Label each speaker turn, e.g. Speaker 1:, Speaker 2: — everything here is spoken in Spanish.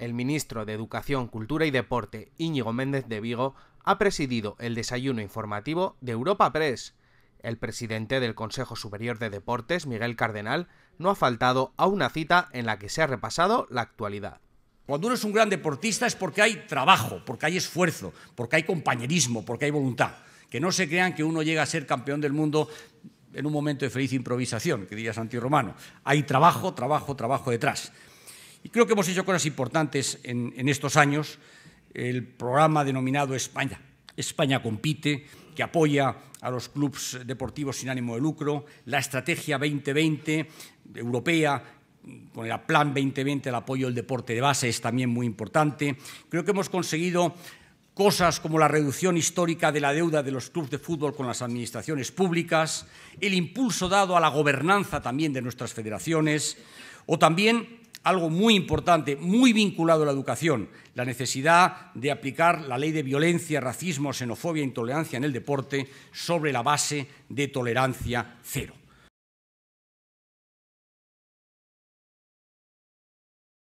Speaker 1: el ministro de Educación, Cultura y Deporte, Íñigo Méndez de Vigo, ha presidido el desayuno informativo de Europa Press. El presidente del Consejo Superior de Deportes, Miguel Cardenal, no ha faltado a una cita en la que se ha repasado la actualidad. Cuando
Speaker 2: uno es un gran deportista es porque hay trabajo, porque hay esfuerzo, porque hay compañerismo, porque hay voluntad. Que no se crean que uno llega a ser campeón del mundo en un momento de feliz improvisación, que diría Santi Romano. Hay trabajo, trabajo, trabajo detrás. Y creo que hemos hecho cosas importantes en, estos años. El programa denominado España, España compite, que apoya a los clubes deportivos sin ánimo de lucro, la estrategia 2020 europea con el Plan 2020 el apoyo al deporte de base es también muy importante. Creo que hemos conseguido cosas como la reducción histórica de la deuda de los clubes de fútbol con las administraciones públicas, el impulso dado a la gobernanza también de nuestras federaciones o también algo muy importante, muy vinculado a la educación, la necesidad de aplicar la ley de violencia, racismo, xenofobia, e intolerancia en el deporte sobre la base de tolerancia cero.